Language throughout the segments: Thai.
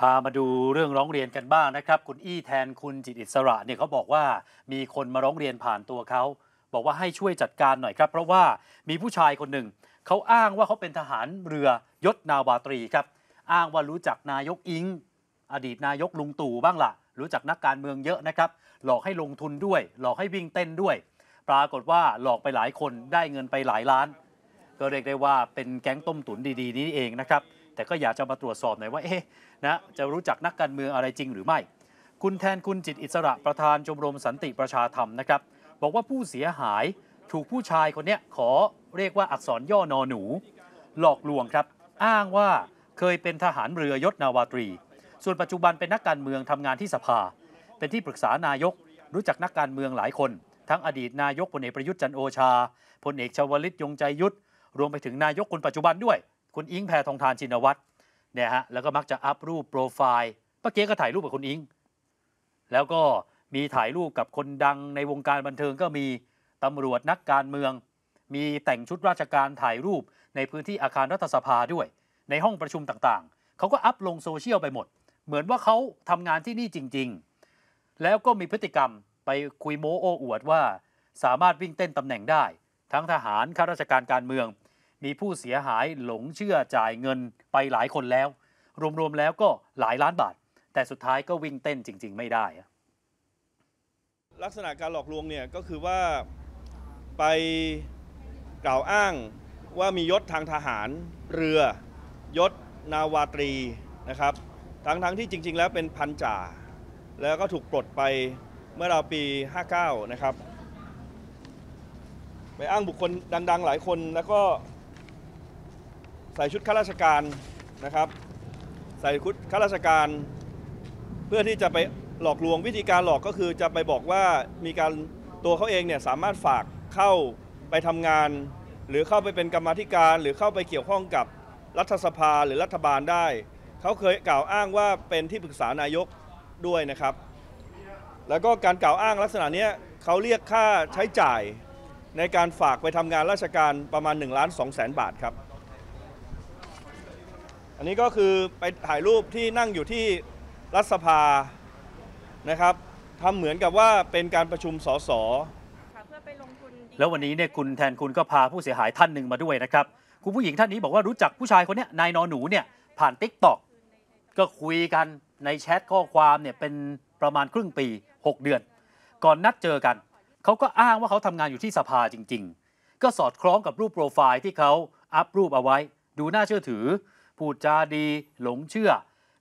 พามาดูเรื่องร้องเรียนกันบ้างนะครับ คุณอี้แทนคุณจิตอิสระ เนี่ยเขาบอกว่ามีคนมาร้องเรียนผ่านตัวเขา บอกว่าให้ช่วยจัดการหน่อยครับ เพราะว่ามีผู้ชายคนหนึ่ง เขาอ้างว่าเขาเป็นทหารเรือยศนาวาตรีครับ อ้างว่ารู้จักนายกอิง อดีตนายกลุงตู่บ้างละ่ะ รู้จักนักการเมืองเยอะนะครับ หลอกให้ลงทุนด้วยหลอกให้วิ่งเต้นด้วย ปรากฏว่าหลอกไปหลายคนได้เงินไปหลายล้าน ก็เรียกได้ว่าเป็นแก๊งต้มตุ๋นดี ๆ นี้เองนะครับแต่ก็อยากจะมาตรวจสอบหน่อยว่า เอ๊ะ นะ จะรู้จักนักการเมืองอะไรจริงหรือไม่ คุณแทนคุณจิตอิสระประธานชมรมสันติประชาธรรมนะครับ บอกว่าผู้เสียหายถูกผู้ชายคนนี้ขอเรียกว่าอักษรย่อนอหนู หลอกลวงครับ อ้างว่าเคยเป็นทหารเรือยศนาวาตรี ส่วนปัจจุบันเป็นนักการเมืองทำงานที่สภา เป็นที่ปรึกษานายก รู้จักนักการเมืองหลายคน ทั้งอดีตนายกพลเอกประยุทธ์จันโอชา พลเอกชวลิตยงใจยุทธรวมไปถึงนายกคนปัจจุบันด้วยคุณอิงแพรทองทานชินวัตรเนี่ยฮะแล้วก็มักจะอัพรูปโปรไฟล์ป้าเก๋ก็ถ่ายรูปกับคุณอิง แล้วก็มีถ่ายรูปกับคนดังในวงการบันเทิงก็มีตำรวจนักการเมือง มีแต่งชุดราชการถ่ายรูปในพื้นที่อาคารรัฐสภาด้วย ในห้องประชุมต่างๆ เขาก็อัพลงโซเชียลไปหมด เหมือนว่าเขาทำงานที่นี่จริงๆ แล้วก็มีพฤติกรรมไปคุยโม้โอ้อวดว่า สามารถวิ่งเต้นตำแหน่งได้ ทั้งทหารข้าราชการการเมืองมีผู้เสียหายหลงเชื่อจ่ายเงินไปหลายคนแล้ว รวมๆแล้วก็หลายล้านบาทแต่สุดท้ายก็วิ่งเต้นจริงๆไม่ได้ ลักษณะการหลอกลวงเนี่ยก็คือว่าไปกล่าวอ้างว่ามียศทางทหารเรือ ยศนาวาตรีนะครับทั้งๆทที่จริง ๆ แล้วเป็นพันจ่าแล้วก็ถูกปลดไปเมื่อราวปี59 นะครับไปอ้างบุคคลดังๆหลายคนแล้วก็ใส่ชุดข้าราชการนะครับ ใส่ชุดข้าราชการ เพื่อที่จะไปหลอกลวงวิธีการหลอกก็คือจะไปบอกว่ามีการตัวเขาเองเนี่ยสามารถฝากเข้าไปทำงาน หรือเข้าไปเป็นกรรมธิการ หรือเข้าไปเกี่ยวข้องกับรัฐสภาหรือรัฐบาลได้เขาเคยกล่าวอ้างว่าเป็นที่ปรึกษานายกด้วยนะครับ แล้วก็การกล่าวอ้างลักษณะนี้เขาเรียกค่าใช้จ่ายในการฝากไปทำงานราชการประมาณ1ล้านสองแสนบาทครับอันนี้ก็คือไปถ่ายรูปที่นั่งอยู่ที่รัฐสภานะครับทำเหมือนกับว่าเป็นการประชุมสสแล้ววันนี้เนี่ยคุณแทนคุณก็พาผู้เสียหายท่านหนึ่งมาด้วยนะครับ คุณผู้หญิงท่านนี้บอกว่ารู้จักผู้ชายคนเนี้ย นายนอหนูเนี่ยผ่านติ๊กต็อกก็คุยกันในแชทข้อความเนี่ยเป็นประมาณครึ่งปี 6 เดือน ก่อนนัดเจอกัน เขาก็อ้างว่าเขาทำงานอยู่ที่สภาจริง ๆ ก็สอดคล้องกับรูปโปรไฟล์ที่เขาอัพรูปเอาไว้ ดูน่าเชื่อถือพูดจาดีหลงเชื่อ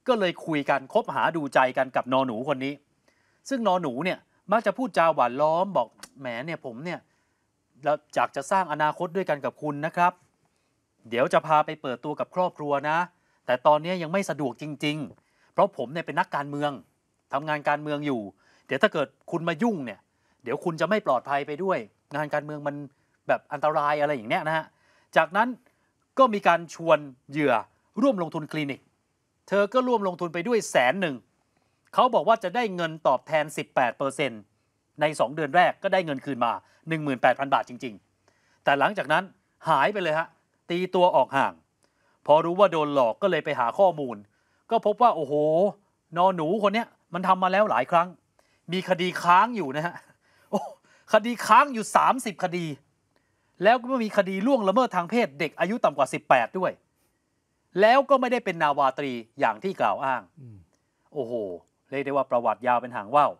ก็เลยคุยกันคบหาดูใจกันกับนอหนูคนนี้ ซึ่งนอหนูเนี่ยมักจะพูดจาหวานล้อมบอกแหมเนี่ยผมเนี่ยเราอยากจะสร้างอนาคตด้วยกันกับคุณนะครับ เดี๋ยวจะพาไปเปิดตัวกับครอบครัวนะ แต่ตอนนี้ยังไม่สะดวกจริงๆ เพราะผมเนี่ยเป็นนักการเมือง ทำงานการเมืองอยู่ เดี๋ยวถ้าเกิดคุณมายุ่งเนี่ยเดี๋ยวคุณจะไม่ปลอดภัยไปด้วย งานการเมืองมันแบบอันตรายอะไรอย่างเนี้ยนะฮะจากนั้นก็มีการชวนเหยื่อร่วมลงทุนคลินิก เธอก็ร่วมลงทุนไปด้วยแสนหนึ่ง เขาบอกว่าจะได้เงินตอบแทน 18%ใน 2 เดือนแรกก็ได้เงินคืนมา 18,000 บาทจริง ๆ แต่หลังจากนั้นหายไปเลยฮะ ตีตัวออกห่าง พอรู้ว่าโดนหลอกก็เลยไปหาข้อมูล ก็พบว่าโอ้โห นอหนูคนเนี้ยมันทำมาแล้วหลายครั้ง มีคดีค้างอยู่นะฮะคดีค้างอยู่ 30 คดี แล้วก็มีคดีล่วงละเมิดทางเพศเด็กอายุต่ำกว่า 18 ด้วยแล้วก็ไม่ได้เป็นนาวาตรีอย่างที่กล่าวอ้าง โอ้โห เรียกได้ว่าประวัติยาวเป็นหางว่าว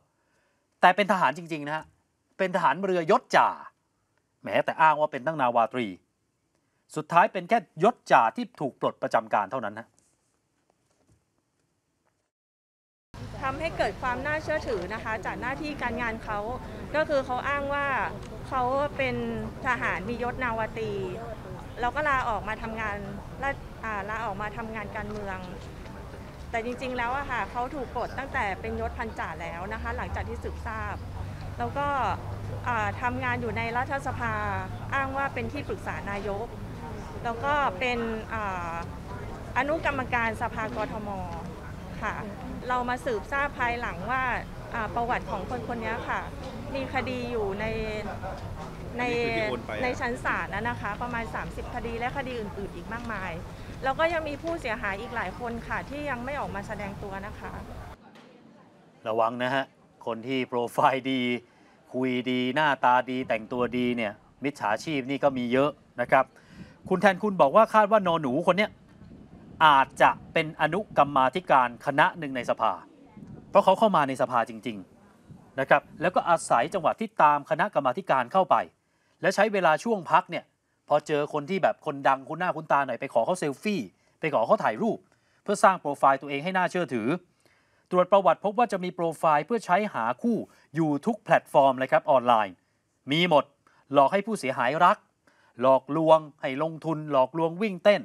แต่เป็นทหารจริงๆนะฮะ เป็นทหารเรือยศจ่า แม้แต่อ้างว่าเป็นตั้งนาวาตรี สุดท้ายเป็นแค่ยศจ่าที่ถูกปลดประจำการเท่านั้นนะทำให้เกิดความน่าเชื่อถือนะคะ จากหน้าที่การงานเขา ก็คือเขาอ้างว่าเขาเป็นทหารมียศนาวาตรีเราก็ลาออกมาทำงานลาลาออกมาทำงานการเมือง แต่จริง ๆ แล้วอะค่ะเขาถูกปลดตั้งแต่เป็นยศพันจ่าแล้วนะคะ หลังจากที่สืบทราบ แล้วก็ทำงานอยู่ในรัฐสภา อ้างว่าเป็นที่ปรึกษานายก แล้วก็เป็นอนุกรรมการสภากรทมค่ะ เรามาสืบทราบภายหลังว่าประวัติของคนคนนี้ค่ะ มีคดีอยู่ในในในชั้นศาลนะนะคะประมาณ 30 คดีและคดีอื่น ๆ อีกมากมาย แล้วก็ยังมีผู้เสียหายอีกหลายคนค่ะที่ยังไม่ออกมาแสดงตัวนะคะ ระวังนะฮะคนที่โปรไฟล์ดี คุยดี หน้าตาดี แต่งตัวดีเนี่ยมิจฉาชีพนี่ก็มีเยอะนะครับคุณแทนคุณบอกว่าคาดว่านอหนูคนเนี้ยอาจจะเป็นอนุกรรมาธิการคณะหนึ่งในสภา เพราะเขาเข้ามาในสภาจริงๆนะครับแล้วก็อาศัยจังหวัดที่ตามคณะกรรมาการเข้าไปและใช้เวลาช่วงพักเนี่ย พอเจอคนที่แบบคนดังคุณหน้าคุณตาหน่อยไปขอเขาเซลฟี่ไปขอเขาถ่ายรูป เพื่อสร้างโปรไฟล์ตัวเองให้น่าเชื่อถือตรวจประวัติพบว่าจะมีโปรไฟล์เพื่อใช้หาคู่อยู่ทุกแพลตฟอร์มเลยครับออนไลน์ มีหมด หลอกให้ผู้เสียหายรัก หลอกลวงให้ลงทุน หลอกลวงวิ่งเต้น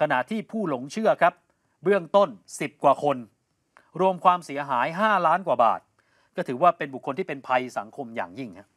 ขณะที่ผู้หลงเชื่อครับ เบื้องต้น 10 กว่าคน รวมความเสียหาย 5 ล้านกว่าบาท ก็ถือว่าเป็นบุคคลที่เป็นภัยสังคมอย่างยิ่งครับ